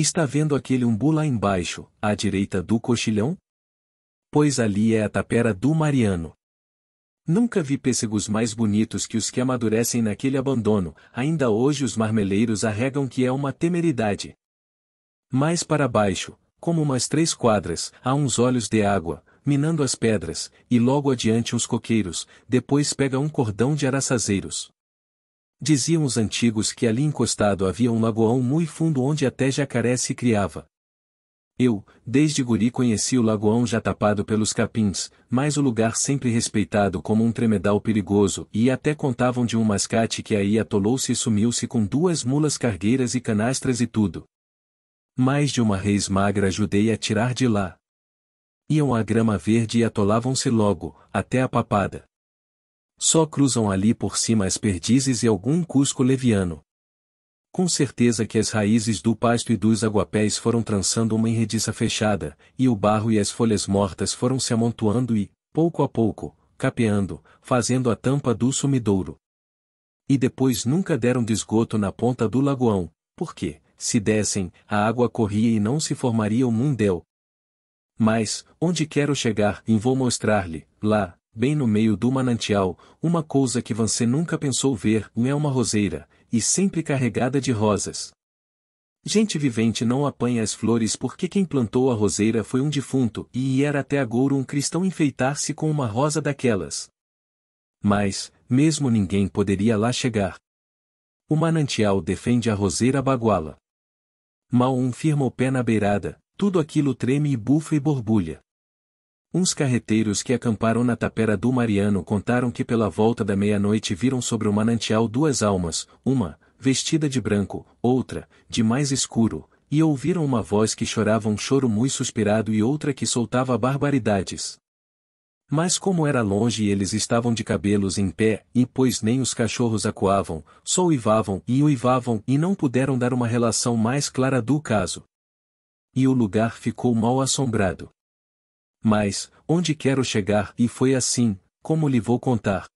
Está vendo aquele umbu lá embaixo, à direita do cochilhão? Pois ali é a tapera do Mariano. Nunca vi pêssegos mais bonitos que os que amadurecem naquele abandono, ainda hoje os marmeleiros arregam que é uma temeridade. Mais para baixo, como umas três quadras, há uns olhos de água, minando as pedras, e logo adiante uns coqueiros, depois pega um cordão de araçazeiros. Diziam os antigos que ali encostado havia um lagoão muito fundo onde até jacaré se criava. Eu, desde guri conheci o lagoão já tapado pelos capins, mas o lugar sempre respeitado como um tremedal perigoso e até contavam de um mascate que aí atolou-se e sumiu-se com duas mulas cargueiras e canastras e tudo. Mais de uma reis magra ajudei a tirar de lá. Iam à grama verde e atolavam-se logo, até a papada. Só cruzam ali por cima as perdizes e algum cusco leviano. Com certeza que as raízes do pasto e dos aguapés foram trançando uma enrediça fechada, e o barro e as folhas mortas foram se amontoando e, pouco a pouco, capeando, fazendo a tampa do sumidouro. E depois nunca deram desgoto de na ponta do lagoão, porque, se dessem, a água corria e não se formaria o mundel. Mas, onde quero chegar, e vou mostrar-lhe, lá, Bem no meio do manantial, uma coisa que você nunca pensou ver é uma roseira, e sempre carregada de rosas. Gente vivente não apanha as flores porque quem plantou a roseira foi um defunto e era até agora um cristão enfeitar-se com uma rosa daquelas. Mas, mesmo ninguém poderia lá chegar. O manantial defende a roseira baguala. Mal um firma o pé na beirada, tudo aquilo treme e bufa e borbulha. Uns carreteiros que acamparam na tapera do Mariano contaram que pela volta da meia-noite viram sobre o manantial duas almas, uma, vestida de branco, outra, de mais escuro, e ouviram uma voz que chorava um choro muito suspirado e outra que soltava barbaridades. Mas como era longe e eles estavam de cabelos em pé, e pois nem os cachorros acuavam, só uivavam e uivavam e não puderam dar uma relação mais clara do caso. E o lugar ficou mal assombrado. Mas, onde quero chegar? E foi assim, como lhe vou contar.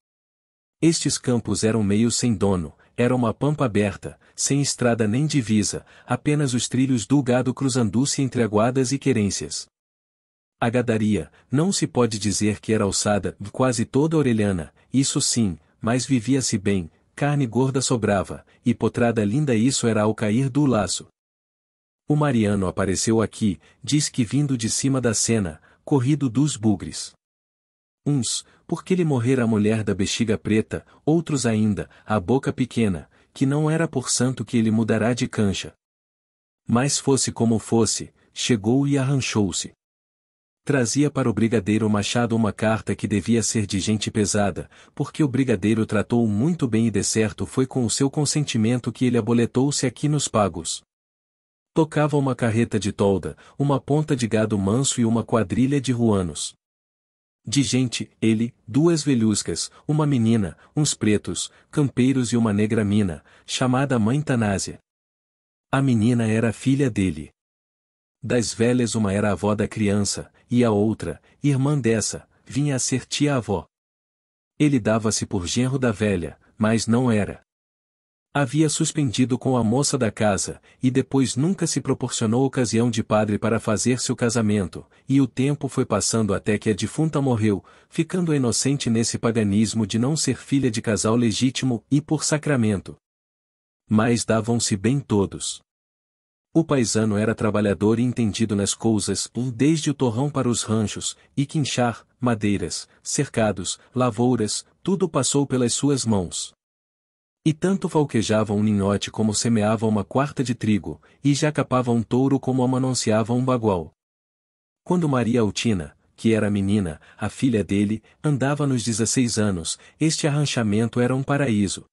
Estes campos eram meio sem dono, era uma pampa aberta, sem estrada nem divisa, apenas os trilhos do gado cruzando-se entre aguadas e querências. A gadaria, não se pode dizer que era alçada, quase toda orelhana, isso sim, mas vivia-se bem, carne gorda sobrava, e potrada linda isso era ao cair do laço. O Mariano apareceu aqui, diz que vindo de cima da cena, corrido dos bugres. Uns, porque lhe morrera a mulher da bexiga preta, outros ainda, a boca pequena, que não era por santo que ele mudará de canja. Mas fosse como fosse, chegou e arranchou-se. Trazia para o brigadeiro Machado uma carta que devia ser de gente pesada, porque o brigadeiro tratou muito bem e de certo foi com o seu consentimento que ele aboletou-se aqui nos pagos. Tocava uma carreta de tolda, uma ponta de gado manso e uma quadrilha de ruanos. De gente, ele, duas velhuscas, uma menina, uns pretos, campeiros e uma negra mina, chamada Mãe Tanásia. A menina era filha dele. Das velhas uma era avó da criança, e a outra, irmã dessa, vinha a ser tia-avó. Ele dava-se por genro da velha, mas não era havia suspendido com a moça da casa, e depois nunca se proporcionou ocasião de padre para fazer seu casamento, e o tempo foi passando até que a defunta morreu, ficando inocente nesse paganismo de não ser filha de casal legítimo e por sacramento. Mas davam-se bem todos. O paisano era trabalhador e entendido nas coisas, desde o torrão para os ranchos, e quinchar, madeiras, cercados, lavouras, tudo passou pelas suas mãos. E tanto falquejava um ninhote como semeava uma quarta de trigo, e já capava um touro como amanunciava um bagual. Quando Maria Altina, que era menina, a filha dele, andava nos 16 anos, este arranchamento era um paraíso.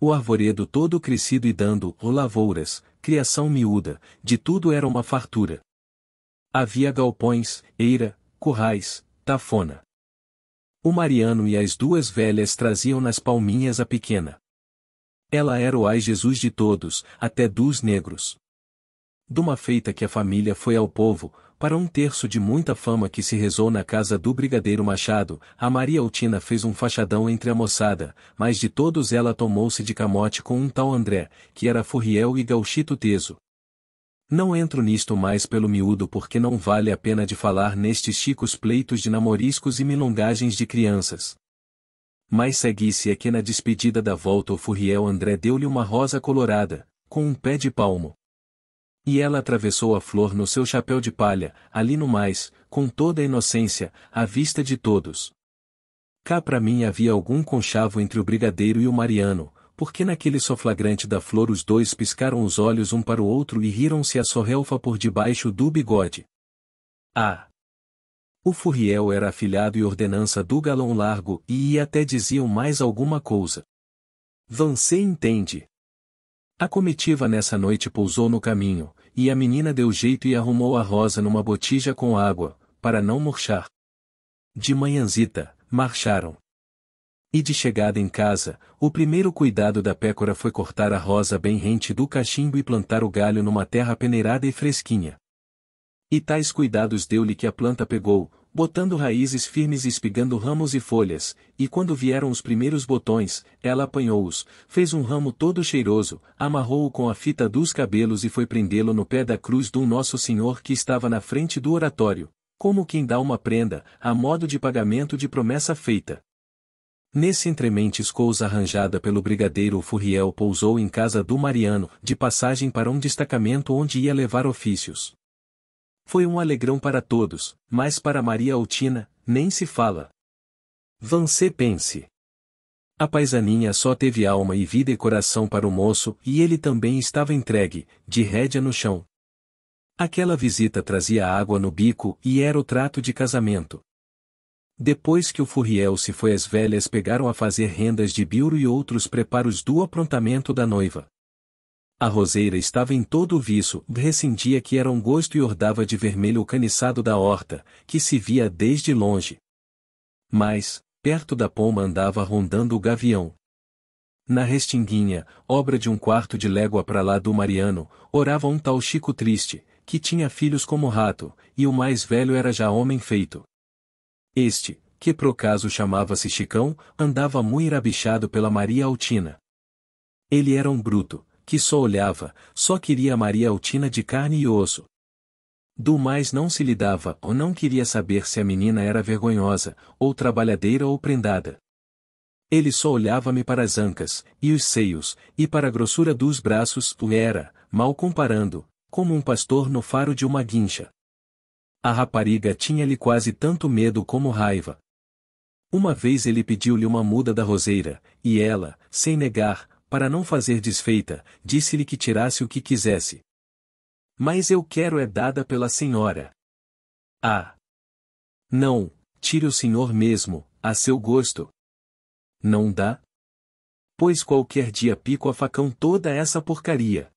O arvoredo todo crescido e dando, ou lavouras, criação miúda, de tudo era uma fartura. Havia galpões, eira, currais, tafona. O Mariano e as duas velhas traziam nas palminhas a pequena. Ela era o ai Jesus de todos, até dos negros. Duma feita que a família foi ao povo, para um terço de muita fama que se rezou na casa do Brigadeiro Machado, a Maria Altina fez um fachadão entre a moçada, mas de todos ela tomou-se de camote com um tal André, que era furriel e gauchito teso. Não entro nisto mais pelo miúdo porque não vale a pena de falar nestes chicos pleitos de namoriscos e milongagens de crianças. Mas seguisse é que na despedida da volta o furriel André deu-lhe uma rosa colorada, com um pé de palmo. E ela atravessou a flor no seu chapéu de palha, ali no mais, com toda a inocência, à vista de todos. Cá para mim havia algum conchavo entre o brigadeiro e o Mariano, porque naquele soflagrante da flor os dois piscaram os olhos um para o outro e riram-se a sorrelfa por debaixo do bigode. Ah! O Furriel era afilhado e ordenança do Galão Largo e até diziam mais alguma coisa. Vancê entende. A comitiva nessa noite pousou no caminho, e a menina deu jeito e arrumou a rosa numa botija com água, para não murchar. De manhãzita, marcharam. E de chegada em casa, o primeiro cuidado da pécora foi cortar a rosa bem rente do cachimbo e plantar o galho numa terra peneirada e fresquinha. E tais cuidados deu-lhe que a planta pegou, botando raízes firmes e espigando ramos e folhas, e quando vieram os primeiros botões, ela apanhou-os, fez um ramo todo cheiroso, amarrou-o com a fita dos cabelos e foi prendê-lo no pé da cruz do Nosso Senhor que estava na frente do oratório, como quem dá uma prenda, a modo de pagamento de promessa feita. Nesse entrementes cousa arranjada pelo brigadeiro Furriel pousou em casa do Mariano, de passagem para um destacamento onde ia levar ofícios. Foi um alegrão para todos, mas para Maria Altina, nem se fala. Vancé pense. A paisaninha só teve alma e vida e coração para o moço, e ele também estava entregue, de rédea no chão. Aquela visita trazia água no bico e era o trato de casamento. Depois que o Furriel se foi as velhas pegaram a fazer rendas de biuro e outros preparos do aprontamento da noiva. A roseira estava em todo o viço, ressentia que era um gosto e ordava de vermelho o caniçado da horta, que se via desde longe. Mas, perto da poma andava rondando o gavião. Na restinguinha, obra de um quarto de légua para lá do Mariano, orava um tal Chico Triste, que tinha filhos como rato, e o mais velho era já homem feito. Este, que por acaso chamava-se Chicão, andava muito irabichado pela Maria Altina. Ele era um bruto, que só olhava, só queria a Maria Altina de carne e osso. Do mais não se lhe dava ou não queria saber se a menina era vergonhosa, ou trabalhadeira ou prendada. Ele só olhava-me para as ancas, e os seios, e para a grossura dos braços, o era, mal comparando, como um pastor no faro de uma guincha. A rapariga tinha-lhe quase tanto medo como raiva. Uma vez ele pediu-lhe uma muda da roseira, e ela, sem negar, para não fazer desfeita, disse-lhe que tirasse o que quisesse. Mas eu quero é dada pela senhora. Ah! Não, tire o senhor mesmo, a seu gosto. Não dá? Pois qualquer dia pico a facão toda essa porcaria.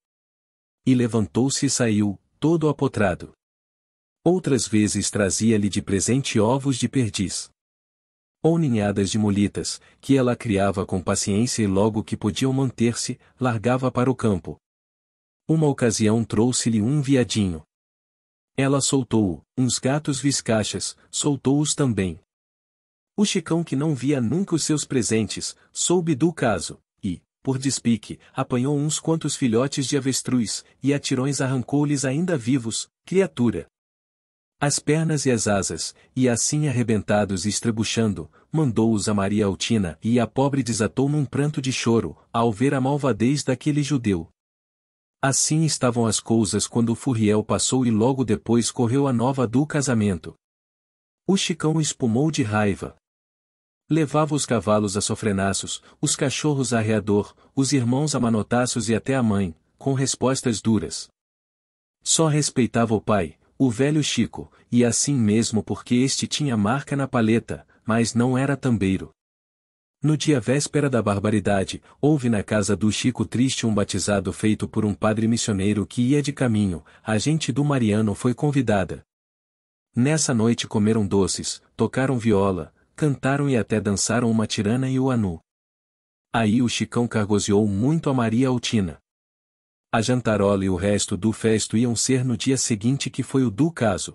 E levantou-se e saiu, todo apotrado. Outras vezes trazia-lhe de presente ovos de perdiz ou ninhadas de molitas, que ela criava com paciência e logo que podiam manter-se, largava para o campo. Uma ocasião trouxe-lhe um viadinho. Ela soltou-o, uns gatos viscachas, soltou-os também. O Chicão que não via nunca os seus presentes, soube do caso, e, por despique, apanhou uns quantos filhotes de avestruz, e a tirões arrancou-lhes ainda vivos, criatura, as pernas e as asas, e assim arrebentados e estrebuchando, mandou-os a Maria Altina, e a pobre desatou num pranto de choro, ao ver a malvadez daquele judeu. Assim estavam as coisas quando o Furriel passou e logo depois correu a nova do casamento. O Chicão espumou de raiva. Levava os cavalos a sofrenaços, os cachorros a arreador, os irmãos a manotaços e até a mãe, com respostas duras. Só respeitava o pai, o velho Chico, e assim mesmo porque este tinha marca na paleta, mas não era tambeiro. No dia véspera da barbaridade, houve na casa do Chico Triste um batizado feito por um padre missioneiro que ia de caminho, a gente do Mariano foi convidada. Nessa noite comeram doces, tocaram viola, cantaram e até dançaram uma tirana e o anu. Aí o Chicão cargoseou muito a Maria Altina. A jantarola e o resto do festo iam ser no dia seguinte que foi o do caso.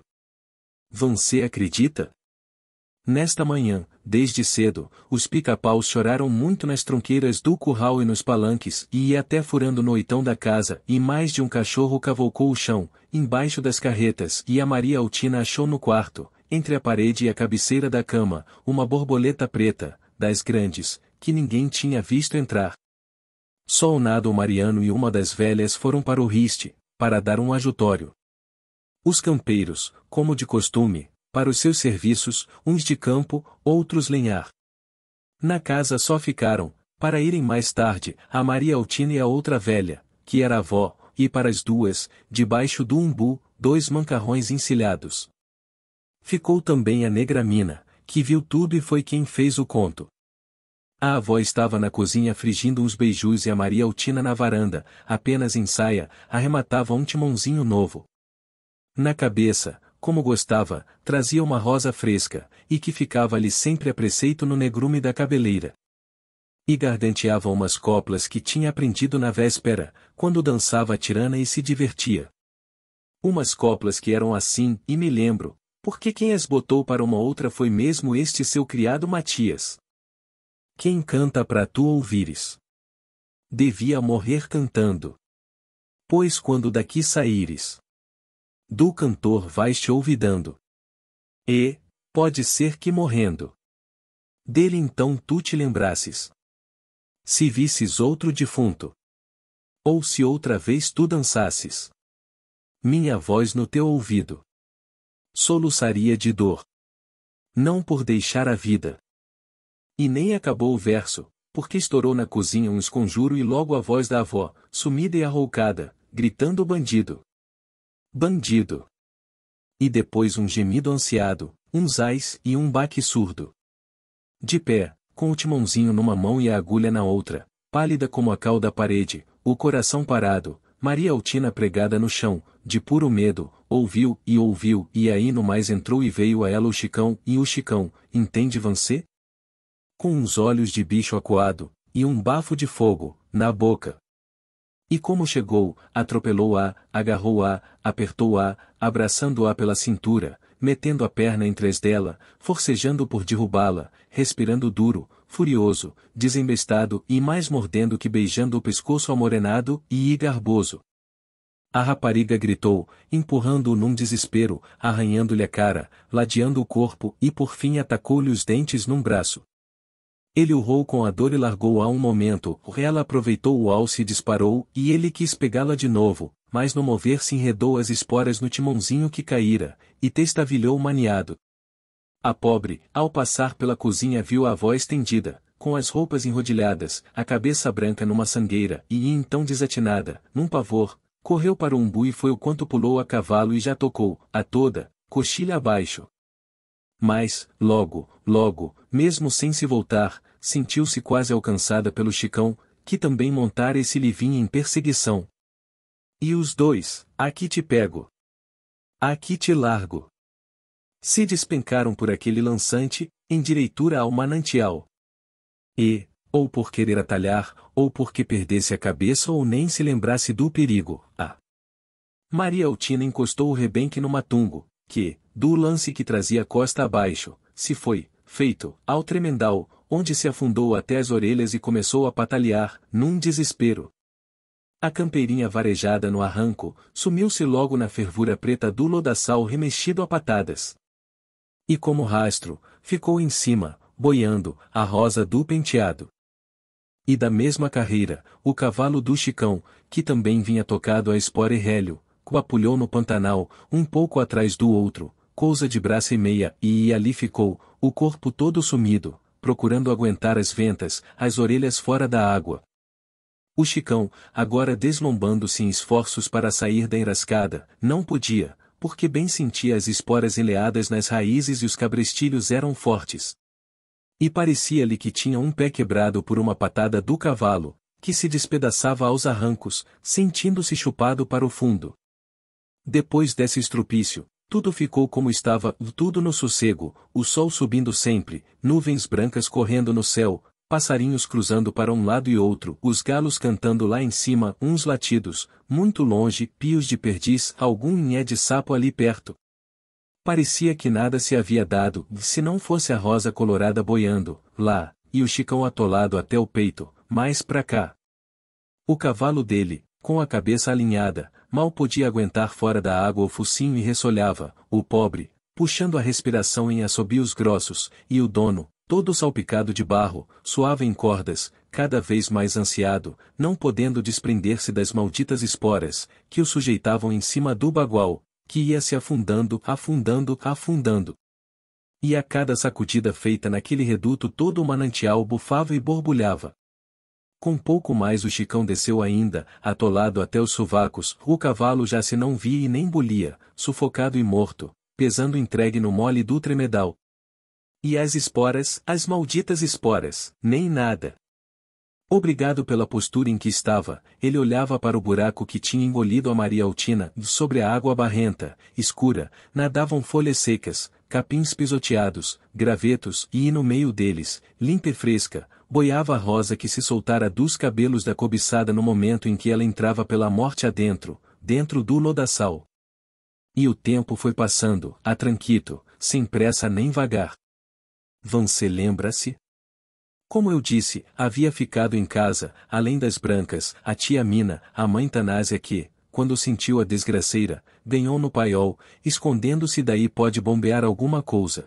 Você acredita? Nesta manhã, desde cedo, os pica-paus choraram muito nas tronqueiras do curral e nos palanques, e ia até furando no oitão da casa, e mais de um cachorro cavocou o chão, embaixo das carretas, e a Maria Altina achou no quarto, entre a parede e a cabeceira da cama, uma borboleta preta, das grandes, que ninguém tinha visto entrar. Só o Nado Mariano e uma das velhas foram para o riste, para dar um ajutório. Os campeiros, como de costume, para os seus serviços, uns de campo, outros lenhar. Na casa só ficaram, para irem mais tarde, a Maria Altina e a outra velha, que era avó, e para as duas, debaixo do umbu, dois mancarrões encilhados. Ficou também a negra mina, que viu tudo e foi quem fez o conto. A avó estava na cozinha frigindo uns beijus e a Maria Altina na varanda, apenas em saia, arrematava um timãozinho novo. Na cabeça, como gostava, trazia uma rosa fresca, e que ficava ali sempre a preceito no negrume da cabeleira. E garganteava umas coplas que tinha aprendido na véspera, quando dançava a tirana e se divertia. Umas coplas que eram assim, e me lembro, porque quem as botou para uma outra foi mesmo este seu criado Matias. Quem canta para tu ouvires? Devia morrer cantando. Pois quando daqui saíres, do cantor vais te ouvidando. E, pode ser que morrendo. Dele então tu te lembrasses. Se visses outro defunto. Ou se outra vez tu dançasses. Minha voz no teu ouvido. Soluçaria de dor. Não por deixar a vida e nem acabou o verso, porque estourou na cozinha um esconjuro e logo a voz da avó, sumida e arroucada, gritando bandido. Bandido. E depois um gemido ansiado, um zais e um baque surdo. De pé, com o timãozinho numa mão e a agulha na outra, pálida como a cal da parede, o coração parado, Maria Altina pregada no chão, de puro medo, ouviu e ouviu e aí no mais entrou e veio a ela o Chicão, e o Chicão, entende você? com uns olhos de bicho acuado, e um bafo de fogo, na boca. E como chegou, atropelou-a, agarrou-a, apertou-a, abraçando-a pela cintura, metendo a perna em as dela, forcejando por derrubá-la, respirando duro, furioso, desembestado e mais mordendo que beijando o pescoço amorenado e garboso. A rapariga gritou, empurrando-o num desespero, arranhando-lhe a cara, ladeando o corpo e por fim atacou-lhe os dentes num braço. Ele urrou com a dor e largou a um momento, ela aproveitou o alce e disparou, e ele quis pegá-la de novo, mas no mover-se enredou as esporas no timãozinho que caíra, e testavilhou maniado. A pobre, ao passar pela cozinha viu a avó estendida, com as roupas enrodilhadas, a cabeça branca numa sangueira, e então desatinada, num pavor, correu para o umbu e foi o quanto pulou a cavalo e já tocou, a toda, coxilha abaixo, mas, logo, logo, mesmo sem se voltar, sentiu-se quase alcançada pelo Chicão, que também montara esse livinho em perseguição. E os dois, aqui te pego. Aqui te largo. Se despencaram por aquele lançante, em direitura ao manantial. E, ou por querer atalhar, ou porque perdesse a cabeça ou nem se lembrasse do perigo, a. Maria Altina encostou o rebenque no matungo, que, do lance que trazia costa abaixo, se foi, feito, ao tremendal, onde se afundou até as orelhas e começou a patalear, num desespero. A campeirinha varejada no arranco, sumiu-se logo na fervura preta do lodaçal remexido a patadas. E como rastro, ficou em cima, boiando, a rosa do penteado. E da mesma carreira, o cavalo do Chicão, que também vinha tocado a espora e rélio, coapulhou no Pantanal, um pouco atrás do outro, cousa de braça e meia, e ali ficou, o corpo todo sumido, procurando aguentar as ventas, as orelhas fora da água. O Chicão, agora deslombando-se em esforços para sair da enrascada, não podia, porque bem sentia as esporas enleadas nas raízes e os cabrestilhos eram fortes. E parecia-lhe que tinha um pé quebrado por uma patada do cavalo, que se despedaçava aos arrancos, sentindo-se chupado para o fundo. Depois desse estrupício, tudo ficou como estava, tudo no sossego, o sol subindo sempre, nuvens brancas correndo no céu, passarinhos cruzando para um lado e outro, os galos cantando lá em cima, uns latidos, muito longe, pios de perdiz, algum nhé de sapo ali perto. Parecia que nada se havia dado, se não fosse a rosa colorada boiando, lá, e o chicão atolado até o peito, mais pra cá. O cavalo dele, com a cabeça alinhada, Mal podia aguentar fora da água o focinho e ressolhava, o pobre, puxando a respiração em assobios grossos, e o dono, todo salpicado de barro, suava em cordas, cada vez mais ansiado, não podendo desprender-se das malditas esporas, que o sujeitavam em cima do bagual, que ia se afundando, afundando, afundando. E a cada sacudida feita naquele reduto todo o manantial bufava e borbulhava. Com pouco mais o chicão desceu ainda, atolado até os sovacos, o cavalo já se não via e nem bolia, sufocado e morto, pesando entregue no mole do tremedal. E as esporas, as malditas esporas, nem nada. Obrigado pela postura em que estava, ele olhava para o buraco que tinha engolido a Maria Altina, sobre a água barrenta, escura, nadavam folhas secas, capins pisoteados, gravetos, e no meio deles, limpa e fresca, boiava a rosa que se soltara dos cabelos da cobiçada no momento em que ela entrava pela morte adentro, dentro do lodaçal. E o tempo foi passando, a tranquito, sem pressa nem vagar. Vance lembra-se? Como eu disse, havia ficado em casa, além das brancas, a tia Mina, a mãe Tanásia que, quando sentiu a desgraceira, ganhou no paiol, escondendo-se daí pode bombear alguma coisa.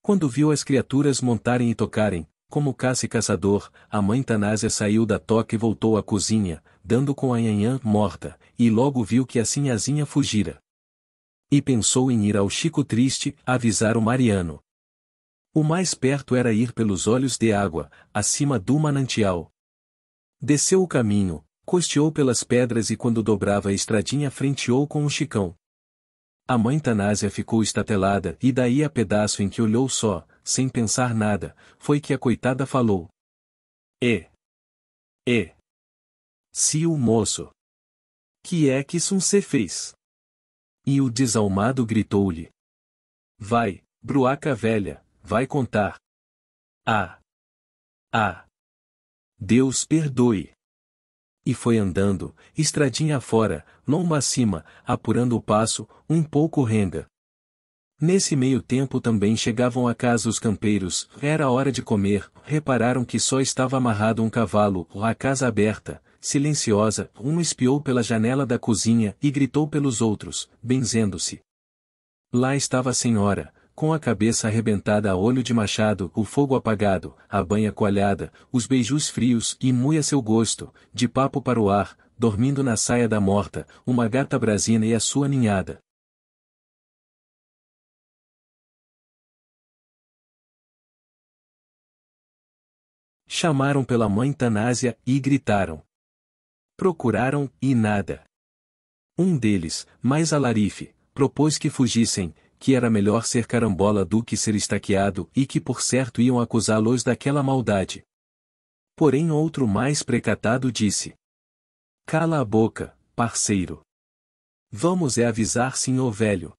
Quando viu as criaturas montarem e tocarem, como caça caçador, a mãe Tanásia saiu da toca e voltou à cozinha, dando com a Nhanhã morta, e logo viu que a Sinhazinha fugira. E pensou em ir ao Chico Triste, avisar o Mariano. O mais perto era ir pelos olhos de água, acima do manantial. Desceu o caminho, costeou pelas pedras e quando dobrava a estradinha frenteou com o chicão. A mãe Tanásia ficou estatelada e daí a pedaço em que olhou só, sem pensar nada, foi que a coitada falou. E. E. Se o moço. Que é que Sunsê fez? E o desalmado gritou-lhe. Vai, bruaca velha, vai contar. Ah. Ah. Deus perdoe e foi andando, estradinha afora, lomba acima, apurando o passo, um pouco renga. Nesse meio tempo também chegavam a casa os campeiros, era hora de comer, repararam que só estava amarrado um cavalo, a casa aberta, silenciosa, um espiou pela janela da cozinha e gritou pelos outros, benzendo-se. Lá estava a senhora, com a cabeça arrebentada a olho de machado, o fogo apagado, a banha coalhada, os beijos frios e mui a seu gosto, de papo para o ar, dormindo na saia da morta, uma gata brasina e a sua ninhada. Chamaram pela mãe Tanásia e gritaram. Procuraram, e nada. Um deles, mais alarife, propôs que fugissem, que era melhor ser carambola do que ser estaqueado e que por certo iam acusá-los daquela maldade. Porém outro mais precatado disse: Cala a boca, parceiro. Vamos é avisar senhor velho.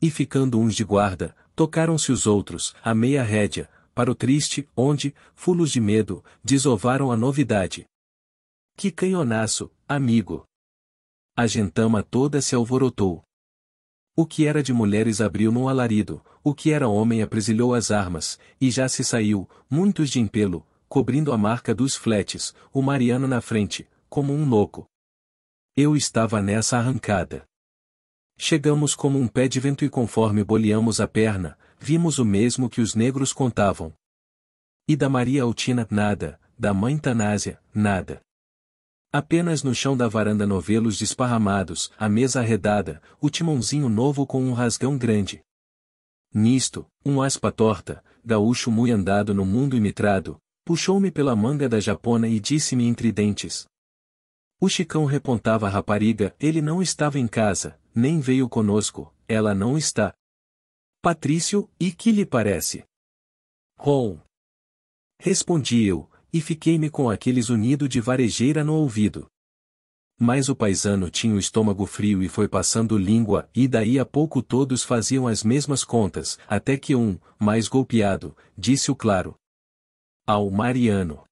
E ficando uns de guarda, tocaram-se os outros, a meia rédea, para o triste, onde, fulos de medo, desovaram a novidade. Que canhonaço, amigo! A gentama toda se alvorotou. O que era de mulheres abriu num alarido, o que era homem apresilhou as armas, e já se saiu, muitos de empelo, cobrindo a marca dos fletes, o Mariano na frente, como um louco. Eu estava nessa arrancada. Chegamos como um pé de vento e conforme boleamos a perna, vimos o mesmo que os negros contavam. E da Maria Altina, nada, da mãe Tanásia, nada. Apenas no chão da varanda novelos desparramados, a mesa arredada, o timãozinho novo com um rasgão grande. Nisto, um aspa torta, gaúcho mui andado no mundo imitrado, puxou-me pela manga da japona e disse-me entre dentes. O chicão repontava a rapariga, ele não estava em casa, nem veio conosco, ela não está. Patrício, e que lhe parece? Rom. Respondi eu, e fiquei-me com aqueles unido de varejeira no ouvido. Mas o paisano tinha o estômago frio e foi passando língua, e daí a pouco todos faziam as mesmas contas, até que um, mais golpeado, disse o claro. Ao Mariano.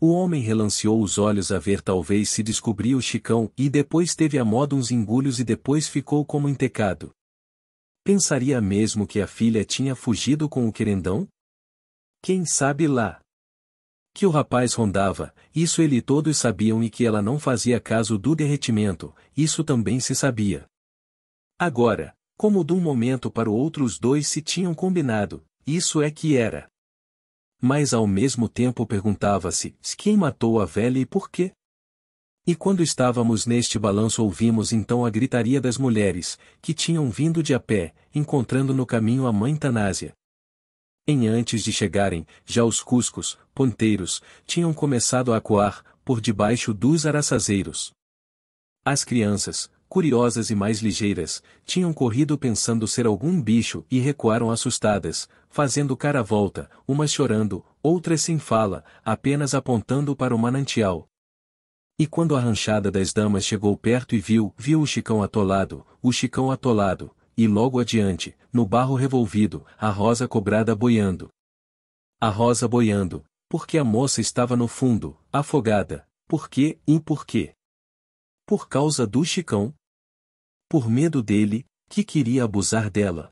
O homem relanceou os olhos a ver talvez se descobria o Chicão e depois teve a moda uns engulhos e depois ficou como entecado. Pensaria mesmo que a filha tinha fugido com o querendão? Quem sabe lá? Que o rapaz rondava, isso ele todos sabiam e que ela não fazia caso do derretimento, isso também se sabia. Agora, como de um momento para o outro os dois se tinham combinado, isso é que era. Mas ao mesmo tempo perguntava-se, quem matou a velha e por quê? E quando estávamos neste balanço ouvimos então a gritaria das mulheres, que tinham vindo de a pé, encontrando no caminho a mãe Tanásia, em antes de chegarem, já os cuscos, ponteiros, tinham começado a coar, por debaixo dos araçazeiros. As crianças, curiosas e mais ligeiras, tinham corrido pensando ser algum bicho e recuaram assustadas, fazendo cara volta, umas chorando, outras sem fala, apenas apontando para o manantial. E quando a ranchada das damas chegou perto e viu, viu o chicão atolado, o chicão atolado, e logo adiante, no barro revolvido, a rosa cobrada boiando. A rosa boiando, porque a moça estava no fundo, afogada, Por quê? e por quê? Por causa do Chicão? Por medo dele, que queria abusar dela.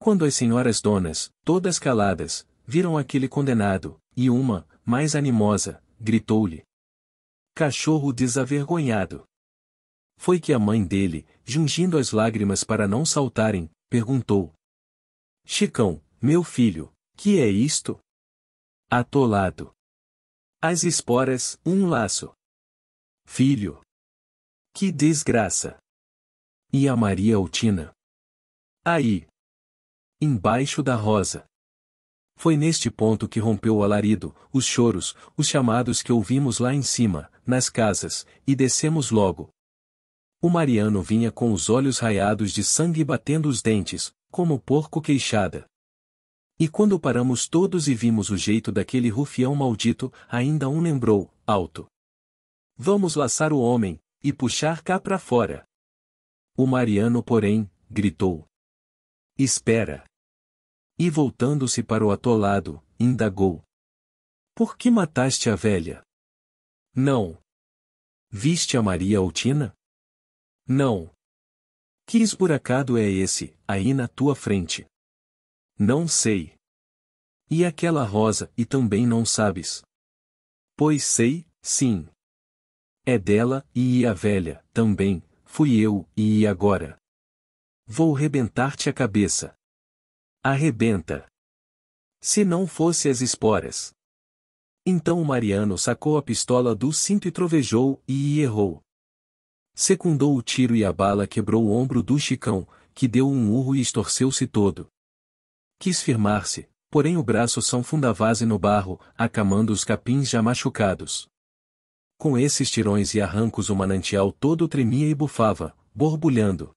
Quando as senhoras donas, todas caladas, viram aquele condenado, e uma, mais animosa, gritou-lhe: Cachorro desavergonhado! Foi que a mãe dele, jungindo as lágrimas para não saltarem, perguntou. Chicão, meu filho, que é isto? Atolado. As esporas, um laço. Filho. Que desgraça. E a Maria Altina? Aí. Embaixo da rosa. Foi neste ponto que rompeu o alarido, os choros, os chamados que ouvimos lá em cima, nas casas, e descemos logo, o Mariano vinha com os olhos raiados de sangue batendo os dentes, como porco queixada. E quando paramos todos e vimos o jeito daquele rufião maldito, ainda um lembrou, alto. Vamos laçar o homem, e puxar cá para fora. O Mariano, porém, gritou. Espera. E voltando-se para o atolado, indagou. Por que mataste a velha? Não. Viste a Maria Altina? Não. Que esburacado é esse, aí na tua frente? Não sei. E aquela rosa, e também não sabes? Pois sei, sim. É dela, e a velha, também, fui eu, e agora? Vou rebentar-te a cabeça. Arrebenta. Se não fosse as esporas. Então Mariano sacou a pistola do cinto e trovejou, e errou. Secundou o tiro e a bala quebrou o ombro do Chicão, que deu um urro e estorceu-se todo. Quis firmar-se, porém o braço sanfundava-se no barro, acamando os capins já machucados. Com esses tirões e arrancos o manantial todo tremia e bufava, borbulhando.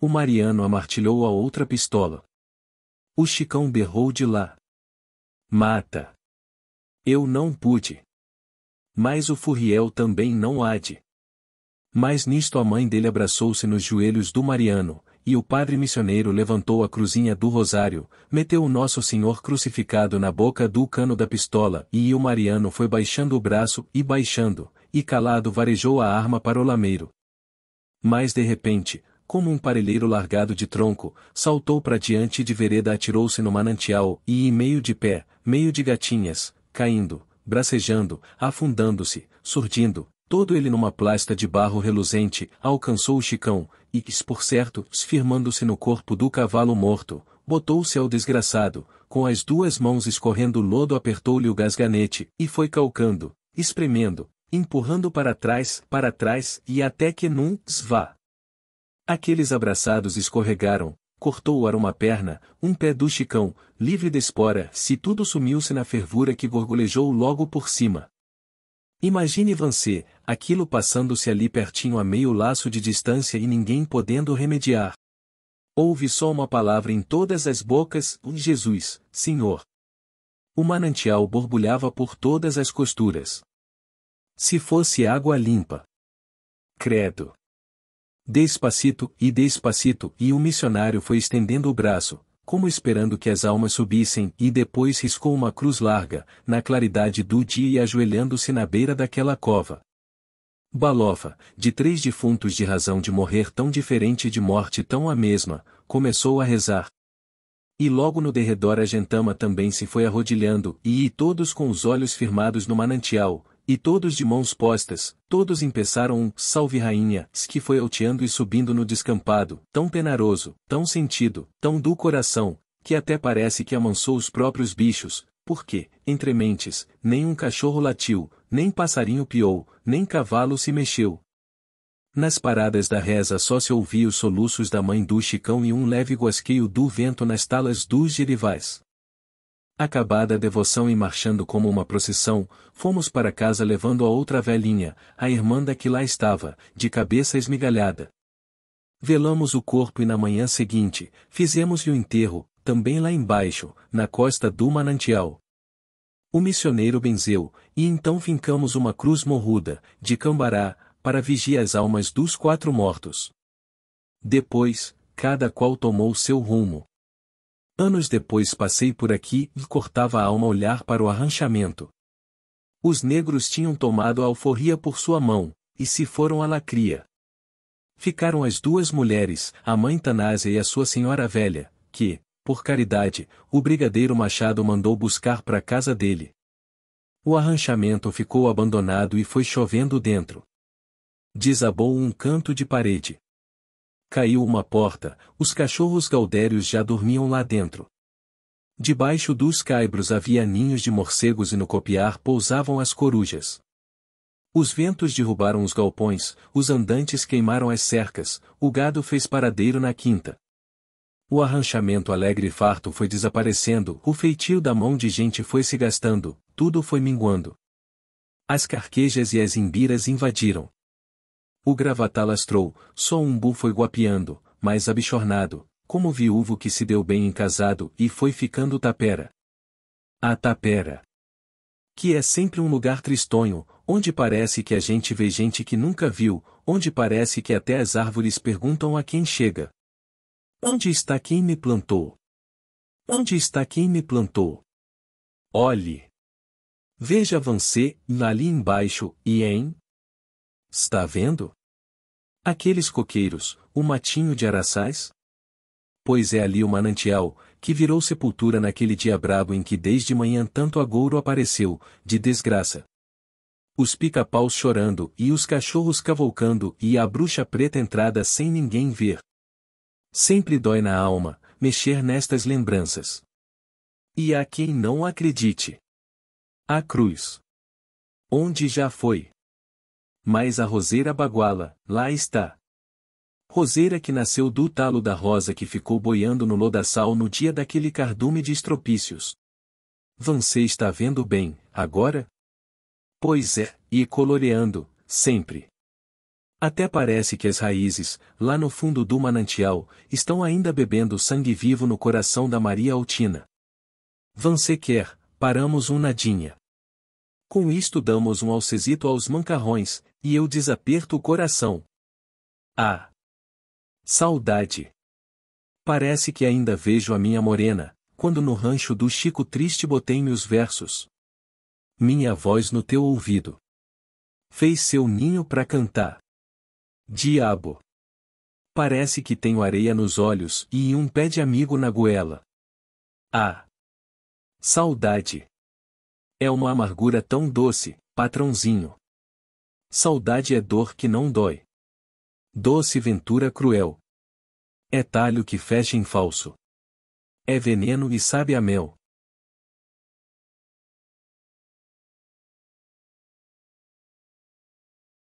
O Mariano amartilhou a outra pistola. O Chicão berrou de lá. Mata! Eu não pude. Mas o Furriel também não há de. Mas nisto a mãe dele abraçou-se nos joelhos do Mariano, e o padre missioneiro levantou a cruzinha do rosário, meteu o Nosso Senhor crucificado na boca do cano da pistola, e o Mariano foi baixando o braço e baixando, e calado varejou a arma para o lameiro. Mas de repente, como um parelheiro largado de tronco, saltou para diante de vereda atirou-se no manantial, e meio de pé, meio de gatinhas, caindo, bracejando, afundando-se, surdindo, todo ele numa plasta de barro reluzente, alcançou o chicão, e, por certo, firmando-se no corpo do cavalo morto, botou-se ao desgraçado, com as duas mãos escorrendo lodo apertou-lhe o gasganete, e foi calcando, espremendo, empurrando para trás, para trás, e até que num, svá. Aqueles abraçados escorregaram, cortou o ar uma perna, um pé do chicão, livre de espora, se tudo sumiu-se na fervura que gorgolejou logo por cima. Imagine você, aquilo passando-se ali pertinho a meio laço de distância e ninguém podendo remediar. Houve só uma palavra em todas as bocas, Jesus, Senhor. O manantial borbulhava por todas as costuras. Se fosse água limpa. Credo. Despacito e despacito, e o missionário foi estendendo o braço, como esperando que as almas subissem, e depois riscou uma cruz larga, na claridade do dia e ajoelhando-se na beira daquela cova. Balofa, de três defuntos de razão de morrer tão diferente e de morte tão a mesma, começou a rezar. E logo no derredor a gentama também se foi arrodilhando, e todos com os olhos firmados no manantial, e todos de mãos postas, todos empeçaram um salve rainha, que foi alteando e subindo no descampado, tão penaroso, tão sentido, tão do coração, que até parece que amansou os próprios bichos, porque, entre mentes, nem um cachorro latiu, nem passarinho piou, nem cavalo se mexeu. Nas paradas da reza só se ouvia os soluços da mãe do Chicão e um leve guasqueio do vento nas talas dos gerivais. Acabada a devoção e marchando como uma procissão, fomos para casa levando a outra velhinha, a irmã da que lá estava, de cabeça esmigalhada. Velamos o corpo e na manhã seguinte, fizemos-lhe o enterro, também lá embaixo, na costa do manantial. O missioneiro benzeu, e então fincamos uma cruz morruda, de cambará, para vigiar as almas dos quatro mortos. Depois, cada qual tomou seu rumo. Anos depois passei por aqui e cortava a alma olhar para o arranchamento. Os negros tinham tomado a alforria por sua mão, e se foram à lacria. Ficaram as duas mulheres, a mãe Tanásia e a sua senhora velha, que, por caridade, o brigadeiro Machado mandou buscar para a casa dele. O arranchamento ficou abandonado e foi chovendo dentro. Desabou um canto de parede. Caiu uma porta, os cachorros gaudérios já dormiam lá dentro. Debaixo dos caibros havia ninhos de morcegos e no copiar pousavam as corujas. Os ventos derrubaram os galpões, os andantes queimaram as cercas, o gado fez paradeiro na quinta. O arranchamento alegre e farto foi desaparecendo, o feitio da mão de gente foi se gastando, tudo foi minguando. As carquejas e as imbiras invadiram. O gravata lastrou, só um bu foi guapiando, mas abichornado, como viúvo que se deu bem em casado e foi ficando tapera. A tapera. Que é sempre um lugar tristonho, onde parece que a gente vê gente que nunca viu, onde parece que até as árvores perguntam a quem chega. Onde está quem me plantou? Onde está quem me plantou? Olhe! Veja você, ali embaixo, e em? Está vendo? Aqueles coqueiros, o matinho de araçais? Pois é ali o manantial, que virou sepultura naquele dia brabo em que desde manhã tanto agouro apareceu, de desgraça. Os pica-paus chorando e os cachorros cavalcando e a bruxa preta entrada sem ninguém ver. Sempre dói na alma, mexer nestas lembranças. E há quem não acredite. A cruz. Onde já foi? Mas a roseira baguala, lá está. Roseira que nasceu do talo da rosa que ficou boiando no lodaçal no dia daquele cardume de estropícios. Você está vendo bem, agora? Pois é, e coloreando, sempre. Até parece que as raízes, lá no fundo do manantial, estão ainda bebendo sangue vivo no coração da Maria Altina. Você quer, paramos um nadinha. Com isto damos um alcesito aos mancarrões, e eu desaperto o coração. Ah! Saudade! Parece que ainda vejo a minha morena, quando no rancho do Chico Triste botei meus versos. Minha voz no teu ouvido. Fez seu ninho para cantar. Diabo! Parece que tenho areia nos olhos e um pé de amigo na goela. Ah! Saudade! É uma amargura tão doce, patrãozinho. Saudade é dor que não dói. Doce ventura cruel. É talho que fecha em falso. É veneno e sabe a mel.